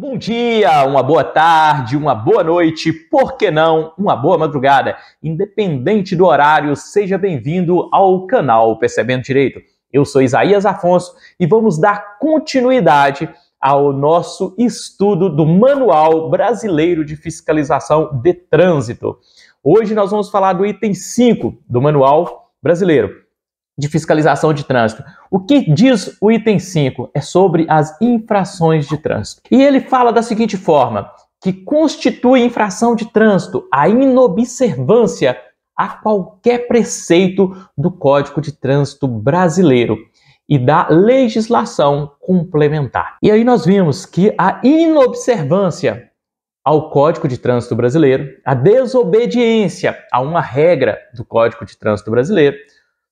bom dia, uma boa tarde, uma boa noite, por que não uma boa madrugada? Independente do horário, seja bem-vindo ao canal Percebendo Direito. Eu sou Isaías Afonso e vamos dar continuidade ao nosso estudo do Manual Brasileiro de Fiscalização de Trânsito. Hoje nós vamos falar do item 5 do Manual Brasileiro, de fiscalização de trânsito. O que diz o item 5? É sobre as infrações de trânsito. E ele fala da seguinte forma: que constitui infração de trânsito a inobservância a qualquer preceito do Código de Trânsito Brasileiro e da legislação complementar. E aí nós vimos que a inobservância ao Código de Trânsito Brasileiro, a desobediência a uma regra do Código de Trânsito Brasileiro,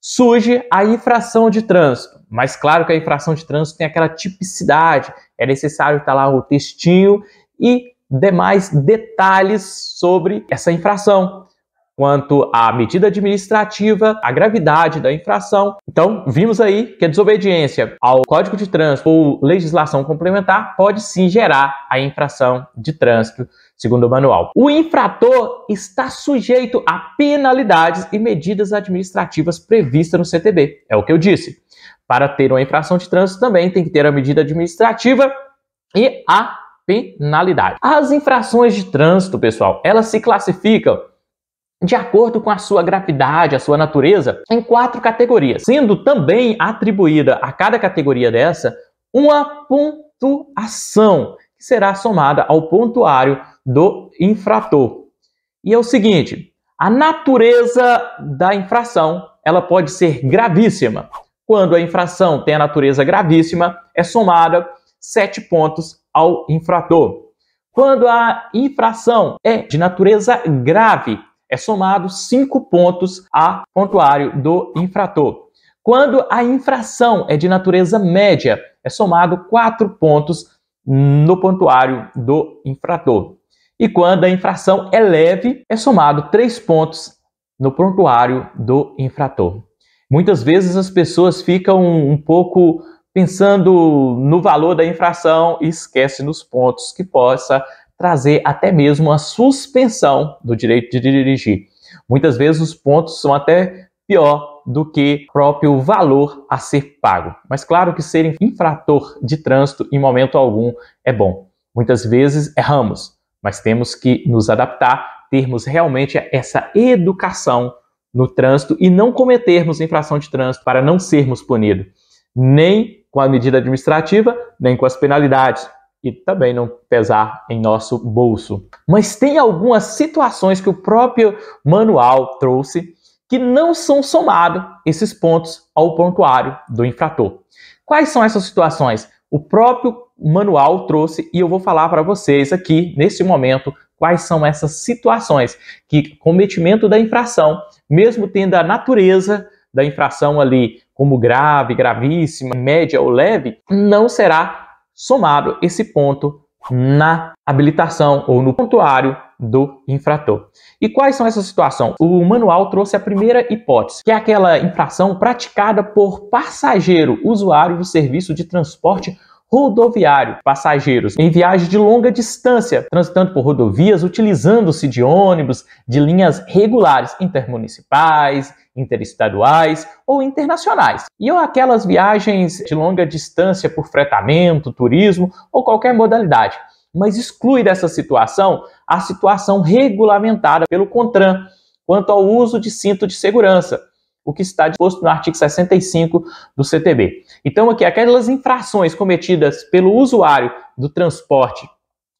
surge a infração de trânsito. Mas claro que a infração de trânsito tem aquela tipicidade, é necessário estar lá o textinho e demais detalhes sobre essa infração quanto à medida administrativa, a gravidade da infração. Então, vimos aí que a desobediência ao Código de Trânsito ou legislação complementar pode sim gerar a infração de trânsito, segundo o manual. O infrator está sujeito a penalidades e medidas administrativas previstas no CTB. É o que eu disse. Para ter uma infração de trânsito também tem que ter a medida administrativa e a penalidade. As infrações de trânsito, pessoal, elas se classificam de acordo com a sua gravidade, a sua natureza, em quatro categorias, sendo também atribuída a cada categoria dessa uma pontuação que será somada ao pontuário do infrator. E é o seguinte, a natureza da infração, ela pode ser gravíssima. Quando a infração tem a natureza gravíssima, é somada sete pontos ao infrator. Quando a infração é de natureza grave, é somado cinco pontos a pontuário do infrator. Quando a infração é de natureza média, é somado quatro pontos no pontuário do infrator. E quando a infração é leve, é somado três pontos no pontuário do infrator. Muitas vezes as pessoas ficam um pouco pensando no valor da infração e esquecem nos pontos que possa trazer até mesmo a suspensão do direito de dirigir. Muitas vezes os pontos são até pior do que o próprio valor a ser pago. Mas claro que ser infrator de trânsito em momento algum é bom. Muitas vezes erramos, mas temos que nos adaptar, termos realmente essa educação no trânsito e não cometermos infração de trânsito para não sermos punidos, nem com a medida administrativa, nem com as penalidades, e também não pesar em nosso bolso. Mas tem algumas situações que o próprio manual trouxe que não são somados esses pontos ao pontuário do infrator. Quais são essas situações? O próprio manual trouxe e eu vou falar para vocês aqui nesse momento quais são essas situações que cometimento da infração, mesmo tendo a natureza da infração ali como grave, gravíssima, média ou leve, não será somado esse ponto na habilitação ou no pontuário do infrator. E quais são essas situações? O manual trouxe a primeira hipótese, que é aquela infração praticada por passageiro usuário do serviço de transporte rodoviário, passageiros em viagens de longa distância, transitando por rodovias, utilizando-se de ônibus, de linhas regulares intermunicipais, interestaduais ou internacionais. E ou aquelas viagens de longa distância por fretamento, turismo ou qualquer modalidade. Mas exclui dessa situação a situação regulamentada pelo CONTRAN quanto ao uso de cinto de segurança o que está disposto no artigo 65 do CTB. Então, aqui, aquelas infrações cometidas pelo usuário do transporte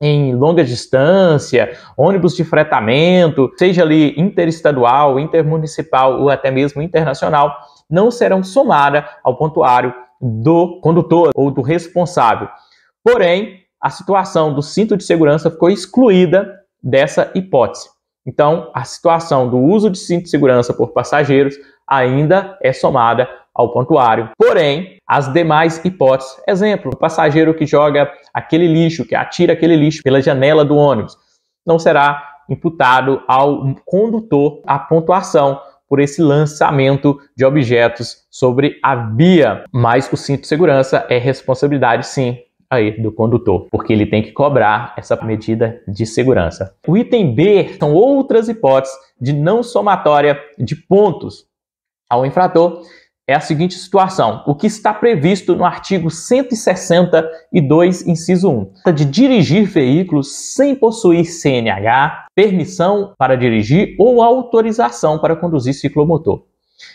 em longa distância, ônibus de fretamento, seja ali interestadual, intermunicipal ou até mesmo internacional, não serão somadas ao pontuário do condutor ou do responsável. Porém, a situação do cinto de segurança ficou excluída dessa hipótese. Então, a situação do uso de cinto de segurança por passageiros ainda é somada ao pontuário. Porém, as demais hipóteses, exemplo, o passageiro que joga aquele lixo, que atira aquele lixo pela janela do ônibus, não será imputado ao condutor a pontuação por esse lançamento de objetos sobre a via, mas o cinto de segurança é responsabilidade sim aí do condutor, porque ele tem que cobrar essa medida de segurança. O item B são outras hipóteses de não somatória de pontos ao infrator. É a seguinte situação: o que está previsto no artigo 162, inciso 1, de dirigir veículos sem possuir CNH, permissão para dirigir ou autorização para conduzir ciclomotor.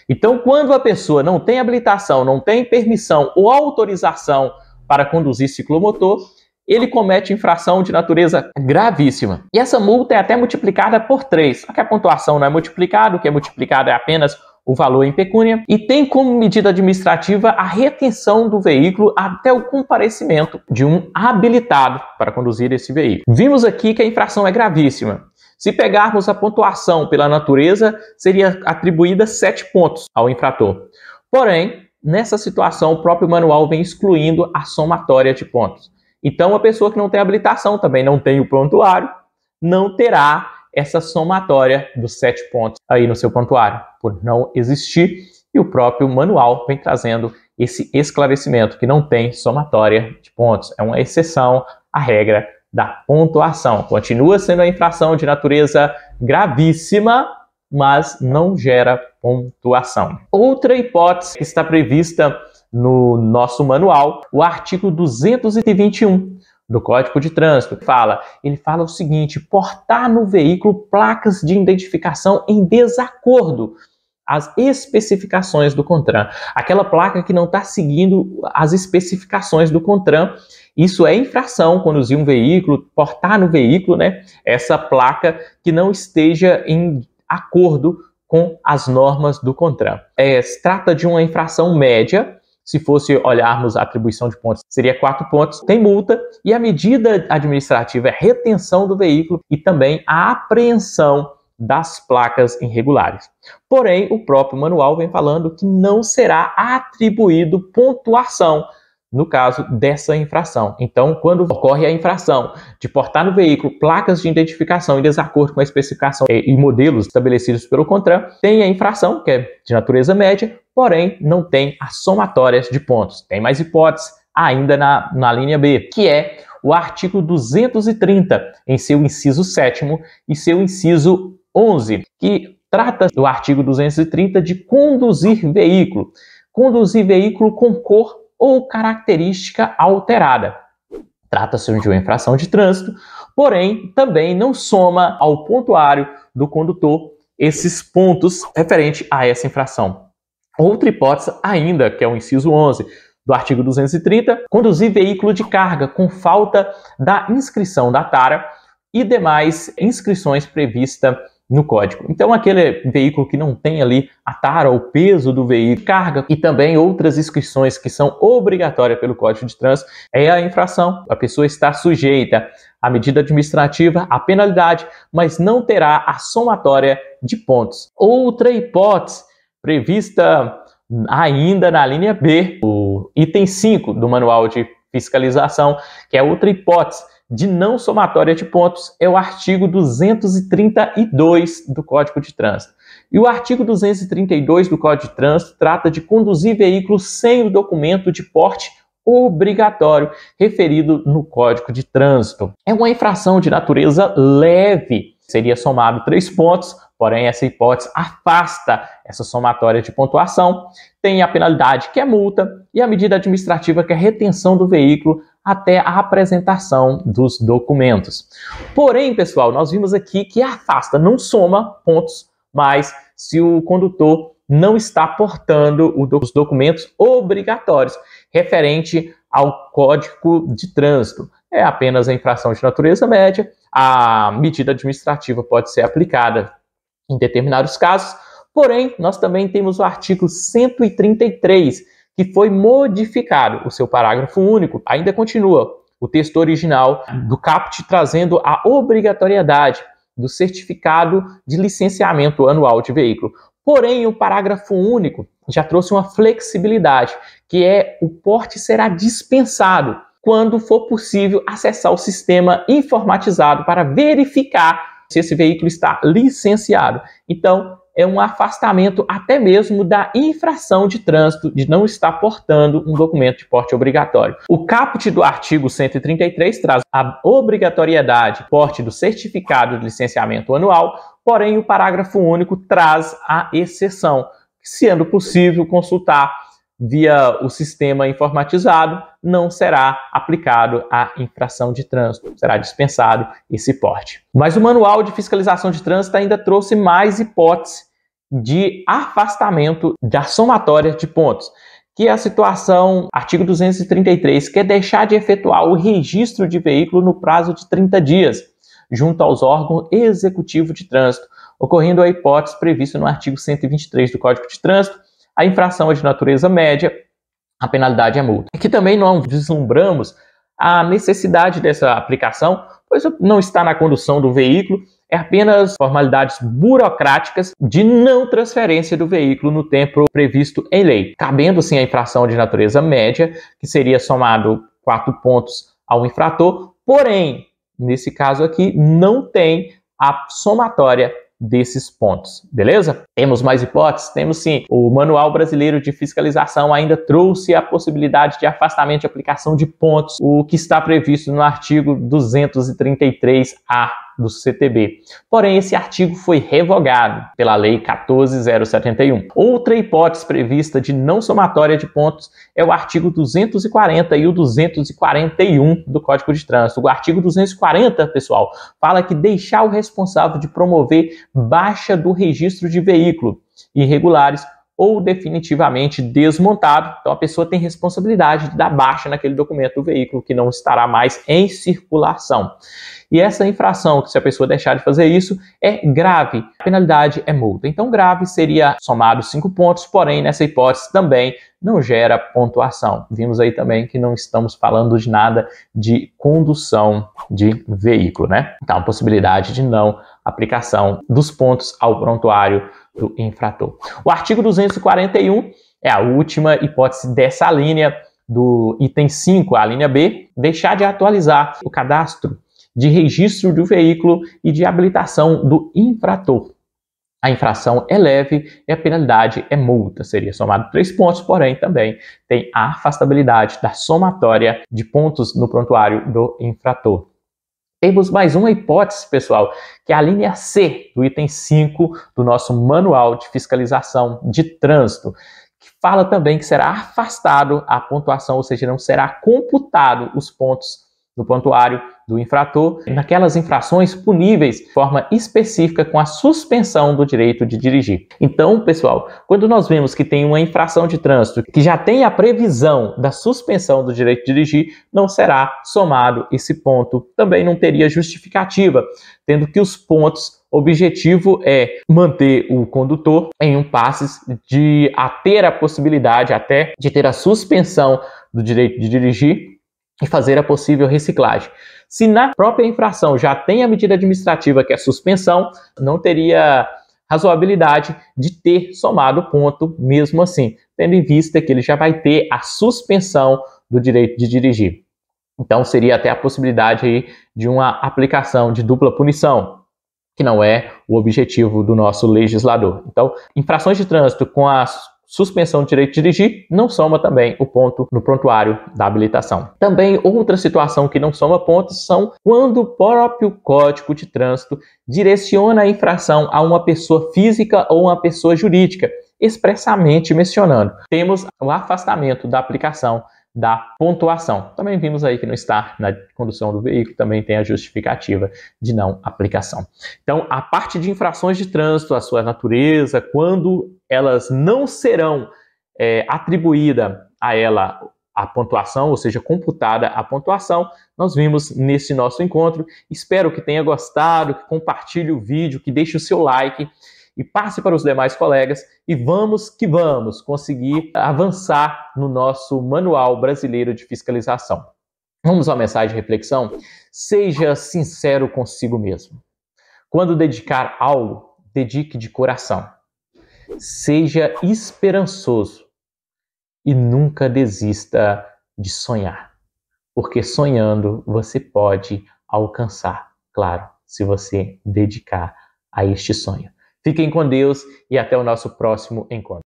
Então, quando a pessoa não tem habilitação, não tem permissão ou autorização para conduzir ciclomotor, ele comete infração de natureza gravíssima. E essa multa é até multiplicada por 3, só que a pontuação não é multiplicada, o que é multiplicado é apenas o valor em pecúnia, e tem como medida administrativa a retenção do veículo até o comparecimento de um habilitado para conduzir esse veículo. Vimos aqui que a infração é gravíssima. Se pegarmos a pontuação pela natureza, seria atribuída 7 pontos ao infrator. Porém, Nessa situação, o próprio manual vem excluindo a somatória de pontos. Então, a pessoa que não tem habilitação, também não tem o prontuário, não terá essa somatória dos sete pontos aí no seu prontuário, por não existir. E o próprio manual vem trazendo esse esclarecimento, que não tem somatória de pontos. É uma exceção à regra da pontuação. Continua sendo a infração de natureza gravíssima, mas não gera pontuação. Outra hipótese que está prevista no nosso manual, o artigo 221 do Código de Trânsito fala, ele fala o seguinte: portar no veículo placas de identificação em desacordo as especificações do CONTRAN. Aquela placa que não está seguindo as especificações do CONTRAN, isso é infração, conduzir um veículo, portar no veículo, né, essa placa que não esteja em acordo com as normas do CONTRAN. É, se trata de uma infração média, se fosse olharmos a atribuição de pontos, seria quatro pontos. Tem multa e a medida administrativa é retenção do veículo e também a apreensão das placas irregulares. Porém, o próprio manual vem falando que não será atribuído pontuação no caso dessa infração. Então, quando ocorre a infração de portar no veículo placas de identificação em desacordo com a especificação e modelos estabelecidos pelo CONTRAN, tem a infração, que é de natureza média, porém não tem as somatórias de pontos. Tem mais hipóteses ainda na, na linha B, que é o artigo 230, em seu inciso 7 e seu inciso 11, que trata do artigo 230 de conduzir veículo. Conduzir veículo com cor ou característica alterada. Trata-se de uma infração de trânsito, porém também não soma ao pontuário do condutor esses pontos referente a essa infração. Outra hipótese ainda, que é o inciso 11 do artigo 230, conduzir veículo de carga com falta da inscrição da tara e demais inscrições previstas no código. Então, aquele veículo que não tem ali a tara, o peso do veículo, carga e também outras inscrições que são obrigatórias pelo Código de Trânsito, é a infração. A pessoa está sujeita à medida administrativa, à penalidade, mas não terá a somatória de pontos. Outra hipótese prevista ainda na linha B, o item 5 do Manual de Fiscalização, que é outra hipótese de não somatória de pontos é o artigo 232 do Código de Trânsito. E o artigo 232 do Código de Trânsito trata de conduzir veículo sem o documento de porte obrigatório referido no Código de Trânsito. É uma infração de natureza leve, seria somado três pontos Porém, essa hipótese afasta essa somatória de pontuação, tem a penalidade, que é multa, e a medida administrativa, que é retenção do veículo até a apresentação dos documentos. Porém, pessoal, nós vimos aqui que afasta, não soma pontos, mas se o condutor não está portando os documentos obrigatórios referente ao Código de Trânsito. É apenas a infração de natureza média, a medida administrativa pode ser aplicada em determinados casos. Porém, nós também temos o artigo 133, que foi modificado, o seu parágrafo único ainda continua o texto original do CAPT trazendo a obrigatoriedade do certificado de licenciamento anual de veículo. Porém, o parágrafo único já trouxe uma flexibilidade, que é o porte será dispensado quando for possível acessar o sistema informatizado para verificar se esse veículo está licenciado. Então, é um afastamento até mesmo da infração de trânsito de não estar portando um documento de porte obrigatório. O caput do artigo 133 traz a obrigatoriedade porte do certificado de licenciamento anual, porém o parágrafo único traz a exceção, sendo possível consultar via o sistema informatizado, não será aplicado a infração de trânsito, será dispensado esse porte. Mas o manual de fiscalização de trânsito ainda trouxe mais hipótese de afastamento da somatória de pontos, que é a situação, artigo 233, que é deixar de efetuar o registro de veículo no prazo de 30 dias, junto aos órgãos executivos de trânsito, ocorrendo a hipótese prevista no artigo 123 do Código de Trânsito, a infração é de natureza média, a penalidade é multa. Aqui também não vislumbramos a necessidade dessa aplicação, pois não está na condução do veículo, é apenas formalidades burocráticas de não transferência do veículo no tempo previsto em lei, cabendo sim a infração de natureza média, que seria somado quatro pontos ao infrator, porém, nesse caso aqui, não tem a somatória desses pontos, beleza? Temos mais hipóteses? Temos sim. O Manual Brasileiro de Fiscalização ainda trouxe a possibilidade de afastamento de aplicação de pontos, o que está previsto no artigo 233-A do CTB. Porém, esse artigo foi revogado pela Lei 14071. Outra hipótese prevista de não somatória de pontos é o artigo 240 e o 241 do Código de Trânsito. O artigo 240, pessoal, fala que deixar o responsável de promover baixa do registro de veículo irregulares ou definitivamente desmontado. Então a pessoa tem responsabilidade de dar baixa naquele documento do veículo que não estará mais em circulação. E essa infração, que se a pessoa deixar de fazer isso, é grave. A penalidade é multa. Então grave seria somado cinco pontos, porém nessa hipótese também não gera pontuação. Vimos aí também que não estamos falando de nada de condução de veículo, né? Então, possibilidade de não aplicação dos pontos ao prontuário do infrator. O artigo 241 é a última hipótese dessa linha do item 5, a linha B, deixar de atualizar o cadastro de registro do veículo e de habilitação do infrator. A infração é leve e a penalidade é multa. Seria somado três pontos, porém também tem a afastabilidade da somatória de pontos no prontuário do infrator. Temos mais uma hipótese, pessoal, que é a linha C do item 5 do nosso Manual de Fiscalização de Trânsito que fala também que será afastado a pontuação, ou seja, não será computado os pontos no pontuário do infrator naquelas infrações puníveis de forma específica com a suspensão do direito de dirigir. Então, pessoal, quando nós vemos que tem uma infração de trânsito que já tem a previsão da suspensão do direito de dirigir, não será somado esse ponto. Também não teria justificativa, tendo que os pontos objetivo é manter o condutor em um passe de a ter a possibilidade até de ter a suspensão do direito de dirigir e fazer a possível reciclagem. Se na própria infração já tem a medida administrativa que é suspensão, não teria razoabilidade de ter somado ponto mesmo assim, tendo em vista que ele já vai ter a suspensão do direito de dirigir. Então seria até a possibilidade aí de uma aplicação de dupla punição, que não é o objetivo do nosso legislador. Então, infrações de trânsito com as suspensão do direito de dirigir, não soma também o ponto no prontuário da habilitação. Também outra situação que não soma pontos são quando o próprio Código de Trânsito direciona a infração a uma pessoa física ou uma pessoa jurídica, expressamente mencionando. Temos o afastamento da aplicação da pontuação. Também vimos aí que não está na condução do veículo, também tem a justificativa de não aplicação. Então, a parte de infrações de trânsito, a sua natureza, quando elas não serão é, atribuída a ela a pontuação, ou seja, computada a pontuação, nós vimos nesse nosso encontro. Espero que tenha gostado, que compartilhe o vídeo, que deixe o seu like e passe para os demais colegas e vamos que vamos conseguir avançar no nosso Manual Brasileiro de Fiscalização. Vamos à mensagem de reflexão? Seja sincero consigo mesmo. Quando dedicar algo, dedique de coração. Seja esperançoso e nunca desista de sonhar, porque sonhando você pode alcançar, claro, se você dedicar a este sonho. Fiquem com Deus e até o nosso próximo encontro.